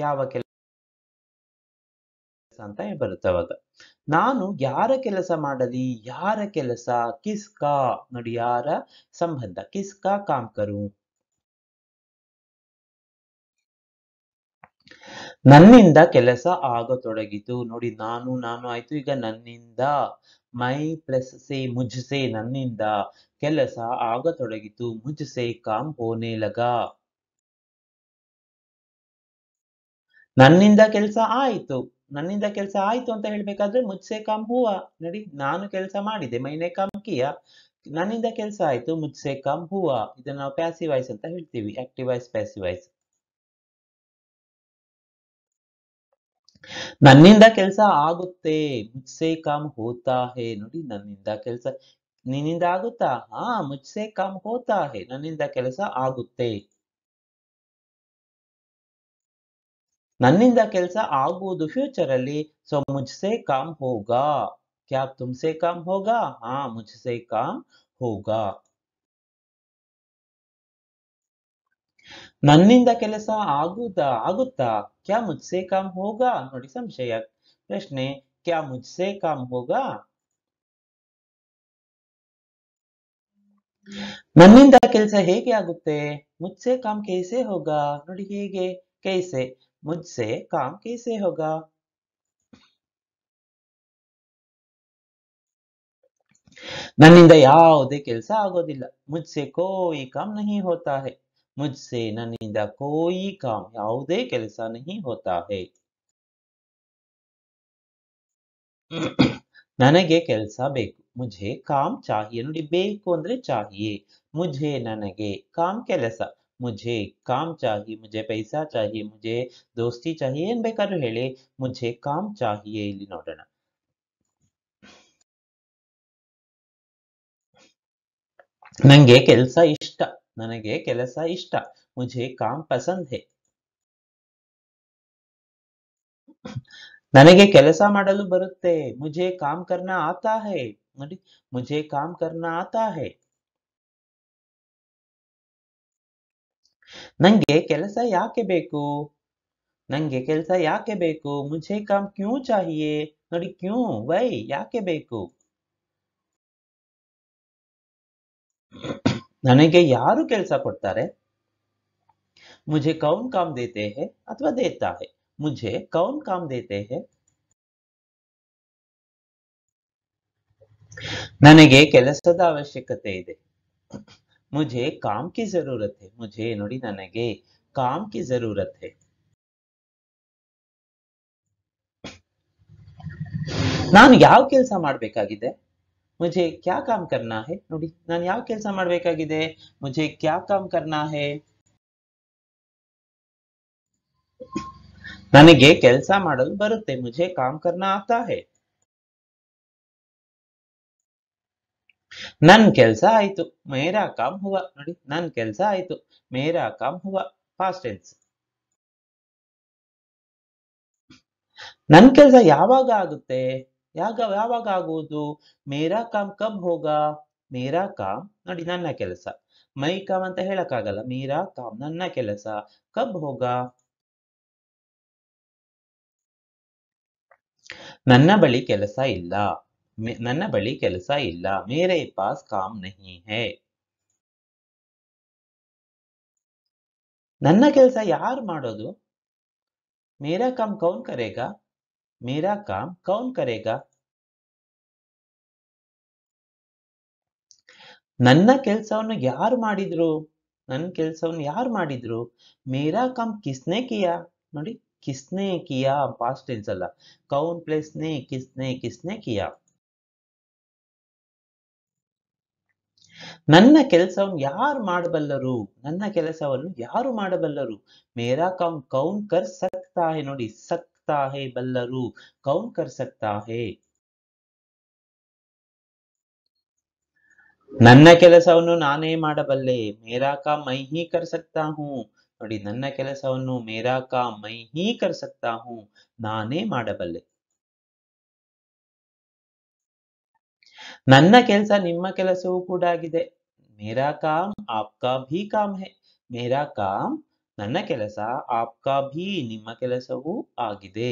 ಯಾವ ಕೆಲಸ ಅಂತ ಬರುತ್ತೆ ಅವಾಗ ನಾನು ಯಾರ ಕೆಲಸ ಮಾಡಲಿ ಯಾರ ಕೆಲಸ ಕಿಸ್ಕಾ ನೋಡಿ ಯಾರ ಸಂಬಂಧ ಕಿಸ್ಕಾ ಕಾಮ್ ಕರು ನನ್ನಿಂದ ಕೆಲಸ ಆಗತೊಡಗಿತು ನೋಡಿ ನಾನು ನಾನು ಆಯ್ತು ಈಗ ನನ್ನಿಂದ ಮೈ ಪ್ಲಸ್ ಸೇ ಮುಜ್ಸೆ ನನ್ನಿಂದ ಕೆಲಸ ಆಗತೊಡಗಿತು ಮುಜ್ಸೆ ಕಾಮ್ ಹೋನೆ ಲಗ ನನ್ನಿಂದ ಕೆಲಸ ಆಯ್ತು ನನ್ನಿಂದ ಕೆಲಸ ಆಯ್ತು ಅಂತ ಹೇಳ್ಬೇಕಾದ್ರೆ ಮುಜ್ಸೆ ಕಾಮ್ ಹೂವ ನೋಡಿ ನಾನು ಕೆಲಸ ಮಾಡಿದೆ ಮೈನೆ ಕಾಮ್ ಕಿಯ ನನ್ನಿಂದ ಕೆಲಸ ಆಯ್ತು ಮುಜ್ಸೆ ಕಾಮ್ ಹೂವ ಇದನ್ನ ನಾವು ಪ್ಯಾಸಿವೈಸ್ ಅಂತ ಹೇಳ್ತೀವಿ ಆಕ್ಟಿವ್ ಪ್ಯಾಸಿವೈಸ್ ನನ್ನಿಂದ ಕೆಲಸ ಆಗುತ್ತೆ ಮುಚ್ಚೆ ಕಾಮ್ ಹೋತಾ ಹೇ ನೋಡಿ ನನ್ನಿಂದ ಕೆಲಸ ನಿನ್ನಿಂದ ಆಗುತ್ತಾ ಹಾ ಮುಜ್ಸೆ ಕಾಮ್ ಹೋತಾ ಹೇ ನನ್ನಿಂದ ಕೆಲಸ ಆಗುತ್ತೆ ನನ್ನಿಂದ ಕೆಲಸ ಆಗುವುದು ಫ್ಯೂಚರ್ ಅಲ್ಲಿ ಸೊ ಮುಜ್ಸೆ ಕಾಮ್ ಹೋಗಾ ಕ್ಯಾ ತುಮ್ಸೆ ಕಾಮ್ ಹೋಗಾ ಹಾ ಮುಜ್ಸೆ ಕಾಮ್ ಹೋಗಾ ನನ್ನಿಂದ ಕೆಲಸ ಆಗುದಾ ಆಗುತ್ತಾ ಕ್ಯಾ ಮುಜ್ಸೆ ಕಾಮ್ ಹೋಗಾ ನೋಡಿ ಸಂಶಯ ಪ್ರಶ್ನೆ ಕ್ಯಾ ಮುಜ್ಸೆ ಕಾಮ್ ಹೋಗಾ ನನ್ನಿಂದ ಕೆಲಸ ಹೇಗೆ ಆಗುತ್ತೆ ಮುಜ್ಸೆ ಕಾಮ್ ಕೇಸೆ ಹೋಗಾ ನೋಡಿ ಹೇಗೆ ಕೇಸೆ ಮುಜ್ಸೆ ಕಾಮ್ ಕೇಸೆ ಹೋಗಾ ನನ್ನಿಂದ ಯಾವುದೇ ಕೆಲಸ ಆಗೋದಿಲ್ಲ ಮುಜ್ಸೆ ಕೋಯಿ ಕಾಮ್ ನಹಿ ಹೋತಾ ಹೇ मुझसे ननिंदा कोई काम यावदे कैसा नहीं होता है ननगे कैसा बेकु मुझे काम चाहिए नोड़ी बेकु चाहिए मुझे ननगे काम कैसा मुझे काम चाहिए मुझे पैसा चाहिए मुझे दोस्ती चाहिए इन बेकार हेले मुझे काम चाहिए नोड़ नोड़ना नंगे कैसा इष्टा ನನಗೆ ಕೆಲಸ ಇಷ್ಟ ನನಗೆ ಕಾಂ پسند ಹೇ ನನಗೆ ಕೆಲಸ ಮಾಡಲು ಬರುತ್ತೆ مجھے کام کرنا آتا ہے মানে مجھے کام کرنا آتا ہے ನನಗೆ ಕೆಲಸ ಯಾಕೆ ಬೇಕು ನನಗೆ ಕೆಲಸ ಯಾಕೆ ಬೇಕು مجھے کام کیوں chahiye ಣಡಿ کیوں भाई ಯಾಕೆ ಬೇಕು ನನಗೆ ಯಾರು ಕೆಲಸ ಕೊಡ್ತಾರೆ ಮುಜೆ ಕೌನ್ ಕಾಮ್ ದೇತೆ ಹೇ ಅಥವಾ ದೇತಾ ಹೇ ಮುಜೆ ಕೌನ್ ಕಾಮ್ ದೇತೆ ಹೇ ನನಗೆ ಕೆಲಸದ ಅವಶ್ಯಕತೆ ಇದೆ ಮುಜೆ ಕಾಮ್ ಕಿ ಜರೂರತ್ ಹೇ ಮುಜೆ ನೋಡಿ ನನಗೆ ಕಾಮ್ ಕಿ ಜರೂರತ್ ಹೇ ನಾನು ಯಾವ ಕೆಲಸ ಮಾಡಬೇಕಾಗಿದೆ मुझे क्या काम करना है नोड़ी नान यहाँ केस मुझे क्या काम करना है नन के बे मुझे काम करना आता है नन केस आयतु तो मेरा काम हुआ नोड़ी नन केस आयतु तो मेरा काम हुआ फास्ट टेंस नन केस यहा ಯಾಗ ಯಾವಾಗ ಆಗುವುದು ಮೇರಾ ಕಾಮ್ ಕಬ್ ಹೋಗ ಮೇರಾ ಕಾಮ್ ನೋಡಿ ನನ್ನ ಕೆಲಸ ಮೈ ಕಾಮ್ ಅಂತ ಹೇಳಕ್ಕಾಗಲ್ಲ ಮೇರಾ ಕಾಮ್ ನನ್ನ ಕೆಲಸ ಕಬ್ ಹೋಗ ನನ್ನ ಬಳಿ ಕೆಲಸ ಇಲ್ಲ ನನ್ನ ಬಳಿ ಕೆಲಸ ಇಲ್ಲ ಮೇರೆ ಪಾಸ್ ಕಾಮ್ ನಹಿ ಹೇ ನನ್ನ ಕೆಲಸ ಯಾರು ಮಾಡೋದು ಮೇರಾ ಕಾಮ್ ಕೌನ್ ಕರೆಗಾ मेरा काम कौन करेगा ನನ್ನ ಕೆಲಸವನ್ನು ಯಾರು ಮಾಡಿದ್ರು ನನ್ನ ಕೆಲಸವನ್ನು ಯಾರು ಮಾಡಿದ್ರು ಮೇರಾ ಕಮ್ ಕಿಸ್ನೆ ಕಿಯಾ ನೋಡಿ ಕಿಸ್ನೆ ಕಿಯಾ ಪಾಸ್ಟ್ ಅಲ್ಲ ಕೌನ್ ಪ್ಲೇಸ್ ನೇ ಕಿಸ್ನೆ ಕಿಸ್ನೆ ಕಿಯಾ ನನ್ನ ಕೆಲಸವನ್ನು ಯಾರು ಮಾಡಬಲ್ಲರು ನನ್ನ ಕೆಲಸವನ್ನು ಯಾರು ಮಾಡಬಲ್ಲರು ಮೇರಾ ಕಮ್ ಕೌನ್ ಕರ್ ಸಕ್ತಾ ನೋಡಿ ಸಕ್ सकता है बल्लरू कौन कर सकता है ನನ್ನ ಕೆಲಸವನ್ನು ನಾನೇ ಮಾಡಬಲ್ಲೆ ಮೇರಾಕ ಮೈ ಹಿ ಕರ್ ಸಕ್ತಾ ನೋಡಿ ನನ್ನ ಕೆಲಸವನ್ನು ಮೇರಾಕ ಮೈ ಹಿ ಕರ್ ಸಕ್ತಾ ನಾನೇ ಮಾಡಬಲ್ಲೆ ನನ್ನ ಕೆಲಸ ನಿಮ್ಮ ಕೆಲಸವೂ ಕೂಡ ಆಗಿದೆ ಮೇರಾ ಕಾಮ್ ಆಪ್ಕಾ ಭೀ ಕಾಮ್ ಹೇ ಮೇರಾ ಕಾಮ್ ನನ್ನ ಕೆಲಸ ಆಪ್ಕಾ ಭೀ ನಿಮ್ಮ ಕೆಲಸವೂ ಆಗಿದೆ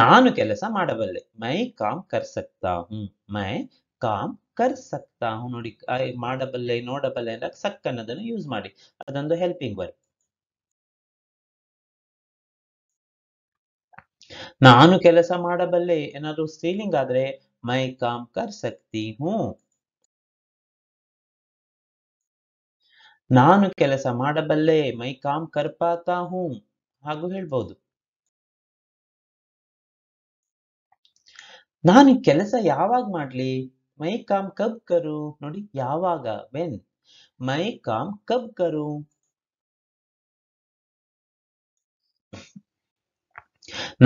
ನಾನು ಕೆಲಸ ಮಾಡಬಲ್ಲೆ ಮೈ ಕಾಮ್ ಕರ್ಸಕ್ತಾ ಹ್ಮ್ ಮೈ ಕಾಮ್ ಕರ್ ಸಕ್ತಾ ನೋಡಿ ಮಾಡಬಲ್ಲೆ ನೋಡಬಲ್ಲೆ ಅಂತ ಸಕ್ ಅನ್ನೋದನ್ನು ಯೂಸ್ ಮಾಡಿ ಅದೊಂದು ಹೆಲ್ಪಿಂಗ್ ವರ್ಕ್ ನಾನು ಕೆಲಸ ಮಾಡಬಲ್ಲೆ ಏನಾದ್ರು ಸ್ತ್ರೀಲಿಂಗ್ ಆದ್ರೆ ಮೈ ಕಾಮ್ ಕರ್ಸಕ್ತಿ ಹ್ಮ್ ನಾನು ಕೆಲಸ ಮಾಡಬಲ್ಲೆ ಮೈ ಕಾಮ್ ಕರ್ಪಾತಾ ಹೂಂ ಹಾಗೂ ಹೇಳ್ಬಹುದು ನಾನು ಕೆಲಸ ಯಾವಾಗ ಮಾಡ್ಲಿ ಮೈ ಕಾಮ್ ಕಬ್ ಕರು ನೋಡಿ ಯಾವಾಗ ವೆನ್ ಮೈ ಕಾಮ್ ಕಬ್ ಕರು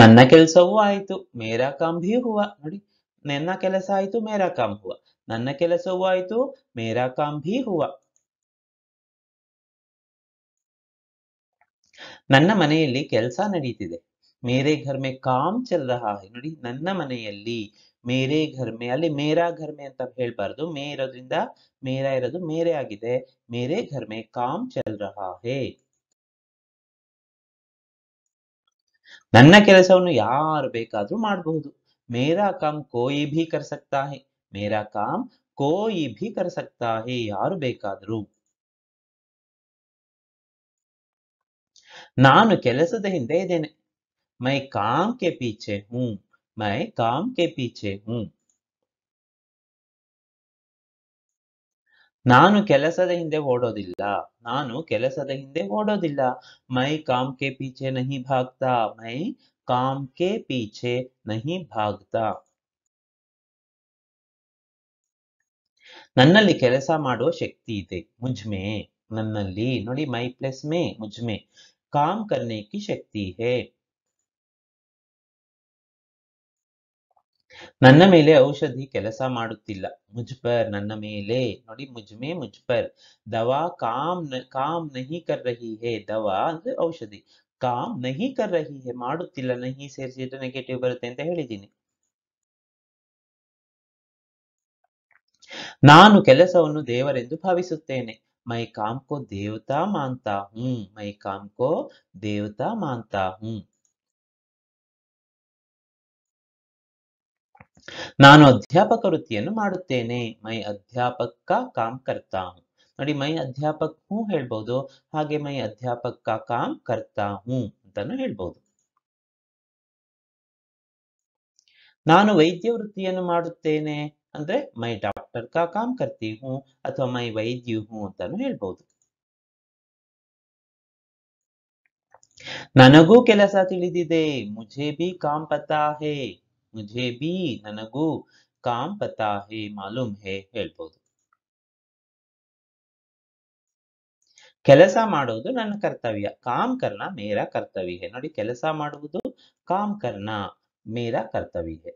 ನನ್ನ ಕೆಲಸವೂ ಆಯ್ತು ಮೇರಾ ಕಾಮ್ ಭೀ ಹುವ ನೋಡಿ ನನ್ನ ಕೆಲಸ ಆಯ್ತು ಮೇರಾ ಕಾಮ್ ಹುವ ನನ್ನ ಕೆಲಸವೂ ಆಯ್ತು ಮೇರಾ ಕಾಮ್ ಭೀ ಹುವ ನನ್ನ ಮನೆಯಲ್ಲಿ ಕೆಲಸ ನಡೀತಿದೆ ಮೇರೆ ಘರ್ ಮೇ ಕಾಮ್ ಚಲ್ ರಹಾ ನೋಡಿ ನನ್ನ ಮನೆಯಲ್ಲಿ ಮೇರೆ ಘರ್ ಮೇ ಅಲ್ಲಿ ಮೇರಾ ಘರ್ ಮೇ ಅಂತ ಹೇಳ್ಬಾರ್ದು ಮೇ ಇರೋದ್ರಿಂದ ಮೇರಾ ಇರೋದು ಮೇರೆ ಆಗಿದೆ ಮೇರೆ ಘರ್ ಮೇ ಕಾಮ್ ಚಲ್ ರಹಾ ಹೇ ನನ್ನ ಕೆಲಸವನ್ನು ಯಾರು ಬೇಕಾದ್ರೂ ಮಾಡಬಹುದು ಮೇರಾ ಕಾಮ್ ಕೋಯಿ ಭೀ ಕರ್ ಹೇ ಮೇರಾ ಕಾಮ್ ಕೋಯಿ ಭಿ ಕರ್ ಹೇ ಯಾರು ಬೇಕಾದ್ರೂ ನಾನು ಕೆಲಸದ ಹಿಂದೆ ಇದ್ದೇನೆ ಮೈ ಕಾಮ್ ಕೆ ಪೀಚೆ ಹ್ಞೂ ಮೈ ಕಾಮ್ ಕೆ ಪೀಚೆ ಹ್ಞೂ ನಾನು ಕೆಲಸದ ಹಿಂದೆ ಓಡೋದಿಲ್ಲ ನಾನು ಕೆಲಸದ ಹಿಂದೆ ಓಡೋದಿಲ್ಲ ಮೈ ಕಾಮ್ ಕೆ ಪೀಚೆ ನಹಿ ಭಾಗ್ತಾ ಮೈ ಕಾಮ್ ಕೆ ಪೀಚೆ ನಹಿ ಭಾಗ್ತಾ ನನ್ನಲ್ಲಿ ಕೆಲಸ ಮಾಡುವ ಶಕ್ತಿ ಇದೆ ಮುಜ್ಮೆ ನನ್ನಲ್ಲಿ ನೋಡಿ ಮೈ ಪ್ಲಸ್ ಮೇ ಮುಜ್ಮೆ काम करने की ಶಕ್ತಿ है ನನ್ನ ಮೇಲೆ ಔಷಧಿ ಕೆಲಸ ಮಾಡುತ್ತಿಲ್ಲ ಮುಜ್ಪರ್ ನನ್ನ ಮೇಲೆ ನೋಡಿ ಮುಜ್ಮೆ ಮುಜ್ಪರ್ ದವಾ ಕಾಮ್ ಕಾಮ್ ನಹಿ ಕರ್ ರಹಿ ಹೇ ದವಾ ಅಂದ್ರೆ ಔಷಧಿ ಕಾಮ್ ನಹಿ ಕರ್ ರಹಿ ಹೇ ಮಾಡುತ್ತಿಲ್ಲ ನಹಿ ಸೇರಿಸಿದ್ರೆ ನೆಗೆಟಿವ್ ಬರುತ್ತೆ ಅಂತ ಹೇಳಿದ್ದೀನಿ ನಾನು ಕೆಲಸವನ್ನು ದೇವರೆಂದು ಭಾವಿಸುತ್ತೇನೆ ಮೈ ಕಾಮ್ ಕೋ ದೇವತಾ मानता हूँ ಮೈ ಕಾಮ್ ಕೋ ದೇವತಾ मानता हूँ ನಾನು ಅಧ್ಯಾಪಕ ವೃತ್ತಿಯನ್ನು ಮಾಡುತ್ತೇನೆ ಮೈ ಅಧ್ಯಾಪಕ ಕಾಮ್ ಕರ್ತಾ ಹೂ ನೋಡಿ ಮೈ ಅಧ್ಯಾಪಕ್ ಹೂ ಹೇಳ್ಬಹುದು ಹಾಗೆ ಮೈ ಅಧ್ಯಾಪಕ ಕಾಮ್ ಕರ್ತಾ ಹ್ಮ್ ಅಂತಾನು ಹೇಳ್ಬಹುದು ನಾನು ವೈದ್ಯ ವೃತ್ತಿಯನ್ನು ಮಾಡುತ್ತೇನೆ ಅಂದ್ರೆ ಮೈ ಡಾಕ್ಟರ್ ಕಾ ಕಾಮ್ ಕರ್ತಿ ಹೂ ಅಥವಾ ಮೈ ವೈದ್ಯ ಹೂ ಅಂತಾನು ಹೇಳ್ಬಹುದು ನನಗೂ ಕೆಲಸ ತಿಳಿದಿದೆ ಮುಜೆ ಬಿ ಕಾಮ್ ಪತಾ ಹೇ ಮುಜೆ ಬಿ ನನಗೂ ಕಾಮ್ ಪತಾ ಹೇ ಮಾಲೂಮ್ ಹೇ ಹೇಳ್ಬಹುದು ಕೆಲಸ ಮಾಡುವುದು ನನ್ನ ಕರ್ತವ್ಯ ಕಾಮ್ ಕರ್ಣ ಮೇರ ಕರ್ತವ್ಯ ನೋಡಿ ಕೆಲಸ ಮಾಡುವುದು ಕಾಮ್ ಕರ್ಣ ಮೇರ ಕರ್ತವ್ಯ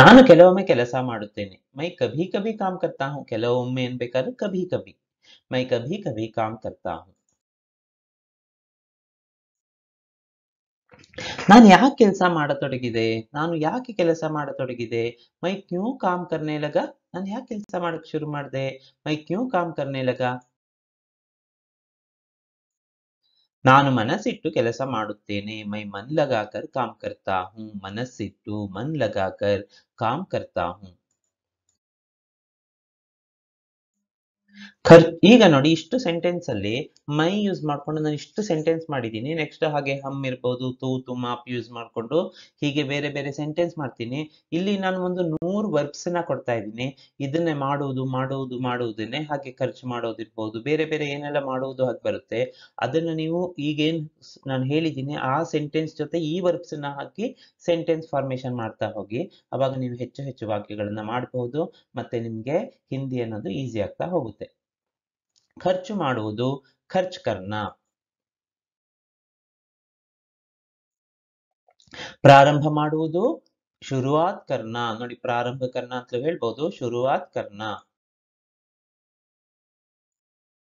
ನಾನು ಕೆಲವೊಮ್ಮೆ ಕೆಲಸ ಮಾಡುತ್ತೇನೆ ಮೈ ಕಭಿ ಕಭಿ ಕಾಮ್ ಕರ್ತಾ ಕೆಲವೊಮ್ಮೆ ಅನ್ಬೇಕಾದ್ರೆ ಕಭಿ ಕಭಿ ಮೈ ಕಭಿ ಕಭಿ ಕಾಮ್ ಕರ್ತಾ ಹು ನಾನು ಯಾಕೆ ಕೆಲಸ ಮಾಡತೊಡಗಿದೆ ನಾನು ಯಾಕೆ ಕೆಲಸ ಮಾಡತೊಡಗಿದೆ ಮೈ ಕ್ಯೂ ಕಾಮ್ ಕರ್ನೆ ಲಗ ನಾನು ಯಾಕೆ ಕೆಲಸ ಮಾಡಕ್ ಶುರು ಮಾಡಿದೆ ಮೈ ಕ್ಯೂ ಕಾಮ್ ಕರ್ನೆಲಗ ನಾನು ಮನಸ್ಸಿಟ್ಟು ಕೆಲಸ ಮಾಡುತ್ತೇನೆ ಮೈ ಮನ್ ಲಗಾಕರ್ ಕಾಮ್ ಕರ್ತಾ ಹೂ ಮನಸ್ಸಿಟ್ಟು ಮನ್ ಲಗಾಕರ್ ಕಾಮ್ ಕರ್ತಾ ಹೂ ಖರ್ ಈಗ ನೋಡಿ ಇಷ್ಟು ಸೆಂಟೆನ್ಸ್ ಅಲ್ಲಿ ಮೈ ಯೂಸ್ ಮಾಡ್ಕೊಂಡು ನಾನು ಇಷ್ಟು ಸೆಂಟೆನ್ಸ್ ಮಾಡಿದ್ದೀನಿ ನೆಕ್ಸ್ಟ್ ಹಾಗೆ ಹಮ್ ಇರ್ಬೋದು ತೂ ತು ಮಾಪ್ ಯೂಸ್ ಮಾಡ್ಕೊಂಡು ಹೀಗೆ ಬೇರೆ ಬೇರೆ ಸೆಂಟೆನ್ಸ್ ಮಾಡ್ತೀನಿ ಇಲ್ಲಿ ನಾನು ಒಂದು ನೂರು ವರ್ಬ್ಸ್ ನ ಕೊಡ್ತಾ ಇದ್ದೀನಿ ಇದನ್ನೇ ಮಾಡುವುದು ಮಾಡುವುದು ಮಾಡುವುದನ್ನೇ ಹಾಗೆ ಖರ್ಚು ಮಾಡೋದಿರ್ಬೋದು ಬೇರೆ ಬೇರೆ ಏನೆಲ್ಲ ಮಾಡುವುದು ಹಾಗೆ ಬರುತ್ತೆ ಅದನ್ನ ನೀವು ಈಗೇನು ನಾನು ಹೇಳಿದ್ದೀನಿ ಆ ಸೆಂಟೆನ್ಸ್ ಜೊತೆ ಈ ವರ್ಬ್ಸ್ ನ ಹಾಕಿ ಸೆಂಟೆನ್ಸ್ ಫಾರ್ಮೇಶನ್ ಮಾಡ್ತಾ ಹೋಗಿ ಅವಾಗ ನೀವು ಹೆಚ್ಚು ಹೆಚ್ಚು ವಾಕ್ಯಗಳನ್ನ ಮಾಡಬಹುದು ಮತ್ತೆ ನಿಮ್ಗೆ ಹಿಂದಿ ಅನ್ನೋದು ಈಸಿ ಆಗ್ತಾ ಹೋಗುತ್ತೆ ಖರ್ಚು ಮಾಡುವುದು ಖರ್ಚ್ ಕರ್ನಾ ಪ್ರಾರಂಭ ಮಾಡುವುದು ಶುರುವಾತ್ ಕರ್ನಾ ನೋಡಿ ಪ್ರಾರಂಭ ಕರ್ಣ ಅಂತ ಹೇಳ್ಬೋದು ಶುರುವಾತ್ ಕರ್ಣ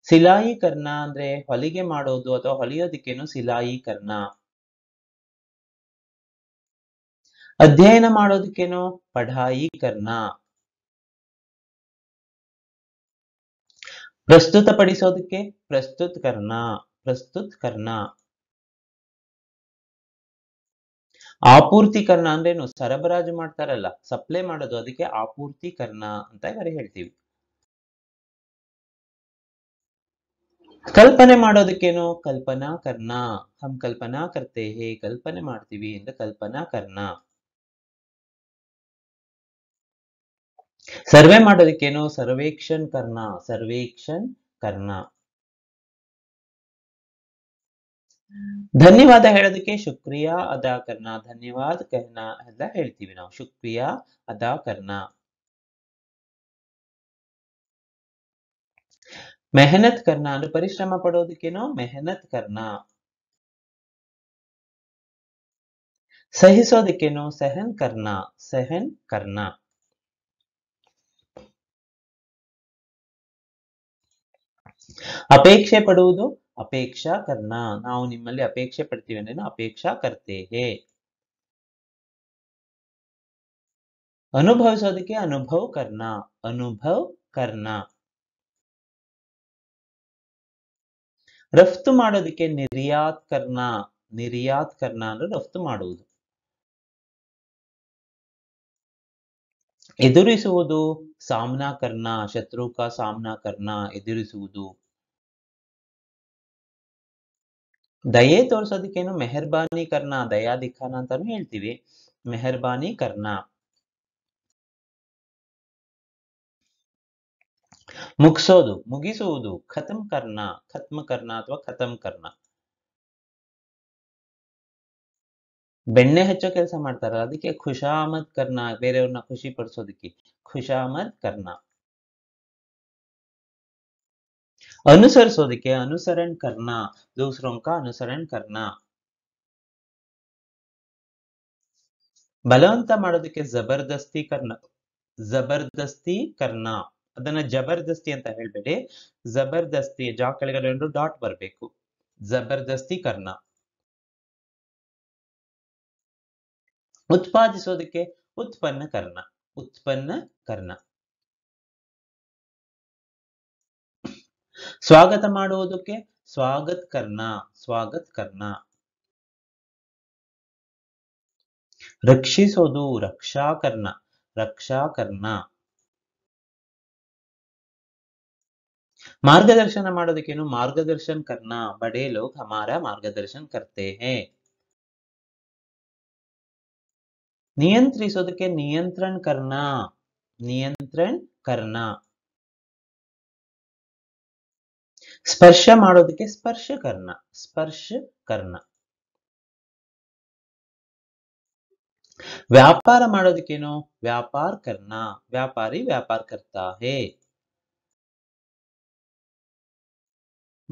ಸಿಲಾಯಿ ಕರ್ಣ ಅಂದ್ರೆ ಹೊಲಿಗೆ ಮಾಡೋದು ಅಥವಾ ಹೊಲಿಯೋದಿಕ್ಕೇನು ಸಿಲಾಯಿ ಕರ್ಣ ಅಧ್ಯಯನ ಮಾಡೋದಿಕ್ಕೇನು ಪಢಾಯಿ ಕರ್ನಾ ಪ್ರಸ್ತುತ ಪ್ರಸ್ತುತ್ ಕರ್ಣ ಕರ್ನಾ ಆಪೂರ್ತೀಕರಣ ಅಂದ್ರೇನು ಸರಬರಾಜು ಮಾಡ್ತಾರಲ್ಲ ಸಪ್ಲೈ ಮಾಡೋದು ಅದಕ್ಕೆ ಆಪೂರ್ತಿ ಕರ್ಣ ಅಂತ ಯಾರು ಹೇಳ್ತೀವಿ ಕಲ್ಪನೆ ಮಾಡೋದಕ್ಕೇನು ಕಲ್ಪನಾ ಕರ್ಣ ಹಮ್ ಕಲ್ಪನಾ ಕರ್ತೇ ಹೇ ಕಲ್ಪನೆ ಮಾಡ್ತೀವಿ ಅಂದ್ರೆ ಕಲ್ಪನಾ ಕರ್ಣ ಸರ್ವೆ ಮಾಡೋದಕ್ಕೇನು ಸರ್ವೇಕ್ಷಣ್ ಕರ್ಣ ಸರ್ವೇಕ್ಷಣ್ ಕರ್ಣ ಧನ್ಯವಾದ ಹೇಳೋದಕ್ಕೆ ಶುಕ್ರಿಯಾ ಅದಾ ಕರ್ಣ ಧನ್ಯವಾದ ಕರ್ಣ ಎಲ್ಲ ಹೇಳ್ತೀವಿ ನಾವು ಶುಕ್ರಿಯಾ ಅದಾ ಕರ್ಣ ಮೆಹನತ್ ಕರ್ಣ ಅಂದ್ರೆ ಪರಿಶ್ರಮ ಪಡೋದಕ್ಕೇನೋ ಮೆಹನತ್ ಕರ್ಣ ಸಹಿಸೋದಕ್ಕೇನೋ ಸಹನ್ ಕರ್ಣ ಸಹನ್ ಕರ್ಣ ಅಪೇಕ್ಷೆ ಪಡುವುದು ಅಪೇಕ್ಷಾ ಕರ್ಣ ನಾವು ನಿಮ್ಮಲ್ಲಿ ಅಪೇಕ್ಷೆ ಪಡ್ತೀವಿ ಅಂದ್ರೆ ಅಪೇಕ್ಷಾ ಕರ್ತೇಹೇ ಅನುಭವಿಸೋದಕ್ಕೆ ಅನುಭವ ಕರ್ಣ ಅನುಭವ್ ಕರ್ಣ ರಫ್ತು ಮಾಡೋದಕ್ಕೆ ನಿರ್ಯಾತ್ ಕರ್ಣ ನಿರ್ಯಾತ್ ಕರ್ಣ ಅಂದ್ರೆ ರಫ್ತು ಮಾಡುವುದು ಎದುರಿಸುವುದು ಸಾಮ್ನಾ ಕರ್ಣ ಶತ್ರುಕ ಸಾಮ್ನಾ ಕರ್ಣ ಎದುರಿಸುವುದು ದಯೆ ತೋರಿಸೋದಕ್ಕೇನು ಮೆಹರ್ಬಾನಿ ಕರ್ನಾ ದಯಾಧಿಖಾನ ಅಂತಾನು ಹೇಳ್ತೀವಿ ಮೆಹರ್ಬಾನಿ ಕರ್ನಾ ಮುಗಿಸೋದು ಮುಗಿಸುವುದು ಖತಮ್ ಕರ್ಣ ಖತ್ಮ ಕರ್ಣ ಅಥವಾ ಖತಮ್ ಕರ್ಣ ಬೆಣ್ಣೆ ಹಚ್ಚೋ ಕೆಲಸ ಮಾಡ್ತಾರ ಅದಕ್ಕೆ ಖುಷಾಮತ್ ಕರ್ನಾ ಬೇರೆಯವ್ರನ್ನ ಖುಷಿ ಪಡಿಸೋದಕ್ಕೆ ಖುಷಾಮದ್ ಕರ್ಣ ಅನುಸರಿಸೋದಕ್ಕೆ ಅನುಸರಣ್ ಕರ್ಣ ದೂಸ್ರೋಂಕ ಕಾ ಅನುಸರಣ್ ಕರ್ಣ ಬಲವಂತ ಮಾಡೋದಕ್ಕೆ ಜಬರ್ದಸ್ತಿ ಕರ್ಣ ಜಬರ್ದಸ್ತಿ ಕರ್ಣ ಅದನ್ನ ಜಬರ್ದಸ್ತಿ ಅಂತ ಹೇಳ್ಬೇಡಿ ಜಬರ್ದಸ್ತಿ ಜಾ ಕೆಳಗಡೆ ಒಂದು ಡಾಟ್ ಬರಬೇಕು ಜಬರ್ದಸ್ತಿ ಕರ್ಣ ಉತ್ಪಾದಿಸೋದಕ್ಕೆ ಉತ್ಪನ್ನ ಕರ್ಣ ಉತ್ಪನ್ನ ಕರ್ಣ ಸ್ವಾಗತ ಮಾಡುವುದಕ್ಕೆ ಸ್ವಾಗತ್ ಕರ್ಣ ಸ್ವಾಗತ್ ಕರ್ಣ ರಕ್ಷಿಸೋದು ರಕ್ಷಾಕರ್ಣ ರಕ್ಷಾಕರ್ಣ ಮಾರ್ಗದರ್ಶನ ಮಾಡೋದಕ್ಕೇನು ಮಾರ್ಗದರ್ಶನ್ ಕರ್ಣ ಬಡೇ ಲೋಕ್ ಹಮಾರ ಮಾರ್ಗದರ್ಶನ್ ಕರ್ತೆ ನಿಯಂತ್ರಿಸೋದಕ್ಕೆ ನಿಯಂತ್ರಣ ಕರ್ಣ ನಿಯಂತ್ರಣ ಕರ್ಣ ಸ್ಪರ್ಶ ಮಾಡೋದಕ್ಕೆ ಸ್ಪರ್ಶ ಕರ್ಣ ಸ್ಪರ್ಶ ಕರ್ಣ ವ್ಯಾಪಾರ ಮಾಡೋದಕ್ಕೇನು ವ್ಯಾಪಾರ ಕರ್ಣ ವ್ಯಾಪಾರಿ ವ್ಯಾಪಾರ ಕರ್ತಾ ಹೇ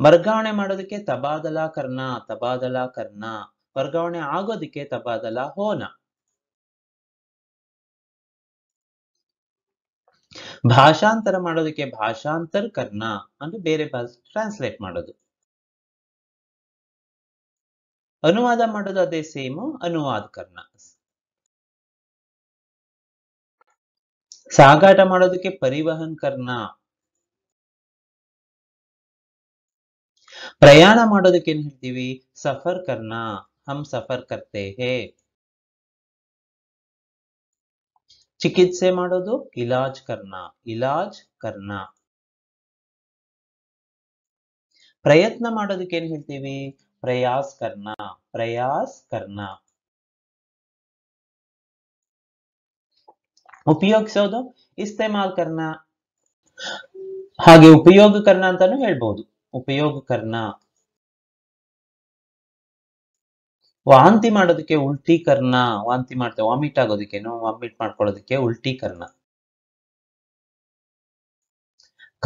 ವರ್ಗಾವಣೆ ಮಾಡೋದಕ್ಕೆ ತಬಾದಲಾ ಕರ್ಣ ತಬಾದಲಾ ಕರ್ಣ ವರ್ಗಾವಣೆ ಆಗೋದಕ್ಕೆ ತಬಾದಲಾ ಹೋನ ಭಾಷಾಂತರ ಮಾಡೋದಕ್ಕೆ ಭಾಷಾಂತರ ಕರ್ಣ ಅಂದ್ರೆ ಬೇರೆ ಭಾಷೆ ಟ್ರಾನ್ಸ್ಲೇಟ್ ಮಾಡೋದು ಅನುವಾದ ಮಾಡೋದು ಅದೇ ಸೇಮು ಅನುವಾದ ಕರ್ಣ ಸಾಗಾಟ ಮಾಡೋದಕ್ಕೆ ಪರಿವಹನ್ ಕರ್ಣ ಪ್ರಯಾಣ ಮಾಡೋದಕ್ಕೆ ಏನ್ ಹೇಳ್ತೀವಿ ಸಫರ್ ಕರ್ಣ ಹಮ್ ಸಫರ್ ಕರ್ತೇ ಹೇ ಚಿಕಿತ್ಸೆ ಮಾಡೋದು ಇಲಾಜ್ ಕರ್ಣ ಇಲಾಜ್ ಕರ್ಣ ಪ್ರಯತ್ನ ಮಾಡೋದಕ್ಕೆ ಏನ್ ಹೇಳ್ತೀವಿ ಪ್ರಯಾಸ್ ಕರ್ನಾ ಪ್ರಯಾಸ್ ಕರ್ನಾ ಉಪಯೋಗಿಸೋದು ಇಸ್ತೆಮಾಲ್ ಕರ್ಣ ಹಾಗೆ ಉಪಯೋಗಕರ್ಣ ಅಂತಾನು ಹೇಳ್ಬೋದು ಉಪಯೋಗಕರ್ಣ ವಾಂತಿ ಮಾಡೋದಕ್ಕೆ ಕರ್ಣ ವಾಂತಿ ಮಾಡ್ತೇವೆ ವಾಮಿಟ್ ಆಗೋದಕ್ಕೆ ವಾಮಿಟ್ ಮಾಡ್ಕೊಳ್ಳೋದಕ್ಕೆ ಕರ್ಣ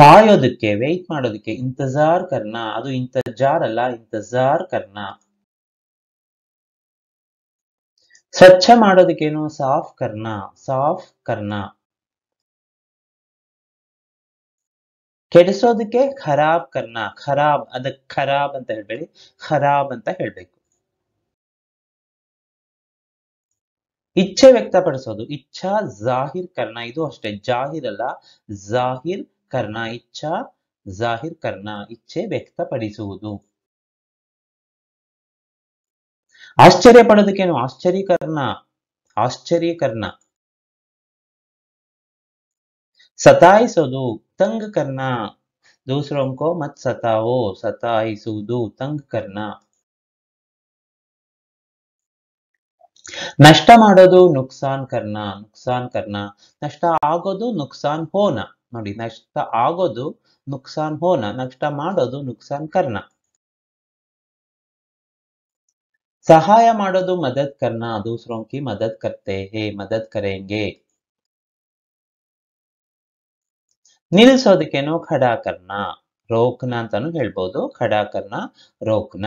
ಕಾಯೋದಕ್ಕೆ ವೆಯ್ಟ್ ಮಾಡೋದಕ್ಕೆ ಇಂತಜಾರ್ ಕರ್ಣ ಅದು ಇಂತಜಾರ್ ಅಲ್ಲ ಇಂತಜಾರ್ ಕರ್ಣ ಸ್ವಚ್ಛ ಮಾಡೋದಕ್ಕೇನು ಸಾಫ್ ಕರ್ಣ ಸಾಫ್ ಕರ್ಣ ಕೆಡಿಸೋದಕ್ಕೆ ಖರಾಬ್ ಕರ್ನಾ ಖರಾಬ್ ಅದಕ್ಕೆ ಖರಾಬ್ ಅಂತ ಹೇಳ್ಬೇಡಿ ಖರಾಬ್ ಅಂತ ಹೇಳ್ಬೇಕು ಇಚ್ಛೆ ವ್ಯಕ್ತಪಡಿಸೋದು ಇಚ್ಛಾ ಜಾಹಿರ್ ಕರ್ಣ ಇದು ಅಷ್ಟೇ ಜಾಹಿರ್ ಅಲ್ಲ ಜಾಹಿರ್ ಕರ್ಣ ಇಚ್ಛಾ ಜಾಹಿರ್ ಕರ್ಣ ಇಚ್ಛೆ ವ್ಯಕ್ತಪಡಿಸುವುದು ಆಶ್ಚರ್ಯ ಪಡೋದಕ್ಕೇನು ಆಶ್ಚರ್ಯಕರ್ಣ ಆಶ್ಚರ್ಯಕರ್ಣ ಸತಾಯಿಸೋದು ತಂಗ್ ಕರ್ಣ दूसरों ಮತ್ ಸತಾವೋ ಸತಾಯಿಸುವುದು ತಂಗ್ ಕರ್ಣ ನಷ್ಟ ಮಾಡೋದು ನುಕ್ಸಾನ್ ಕರ್ನಾ ನುಕ್ಸಾನ್ ಕರ್ನ ನಷ್ಟ ಆಗೋದು ನುಕ್ಸಾನ್ ಹೋನ ನೋಡಿ ನಷ್ಟ ಆಗೋದು ನುಕ್ಸಾನ್ ಹೋನ ನಷ್ಟ ಮಾಡೋದು ನುಕ್ಸಾನ್ ಕರ್ನಾ ಸಹಾಯ ಮಾಡೋದು ಮದದ್ ಕರ್ನ ದೂಸರೋಂ ಕಿ ಮದದ್ ಕರ್ತೆ ಹೇ ಮದದ್ ಕರೆಂಗೆ ನಿಲ್ಸೋದಕ್ಕೇನು ಖಡಾ ರೋಕ್ನ ಅಂತಾನು ಹೇಳ್ಬೋದು ಖಡಾ ರೋಕ್ನ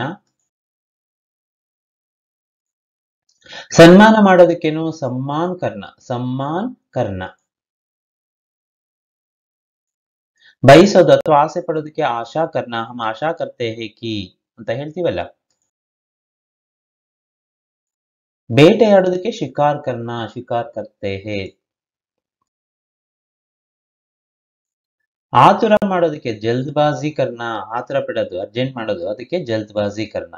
ಸನ್ಮಾನ ಮಾಡೋದಕ್ಕೇನು ಸಮ್ಮಾನ್ ಕರ್ಣ ಸಮ್ಮಾನ್ ಕರ್ಣ ಬಯಸೋದು ಅಥವಾ ಆಸೆ ಪಡೋದಕ್ಕೆ ಆಶಾ ಕರ್ಣ ಹಮ್ ಆಶಾ ಕರ್ತೆ ಹೇಕಿ ಅಂತ ಹೇಳ್ತೀವಲ್ಲ ಬೇಟೆಯಾಡೋದಕ್ಕೆ ಶಿಕಾರ್ ಕರ್ಣ ಶಿಕಾರ್ ಕರ್ತೆ ಹೇ ಆತುರ ಮಾಡೋದಕ್ಕೆ ಜಲ್ದ್ಬಾಜಿ ಕರ್ಣ ಆತುರ ಪಡೋದು ಅರ್ಜೆಂಟ್ ಮಾಡೋದು ಅದಕ್ಕೆ ಜಲ್ದ್ಬಾಜಿ ಕರ್ಣ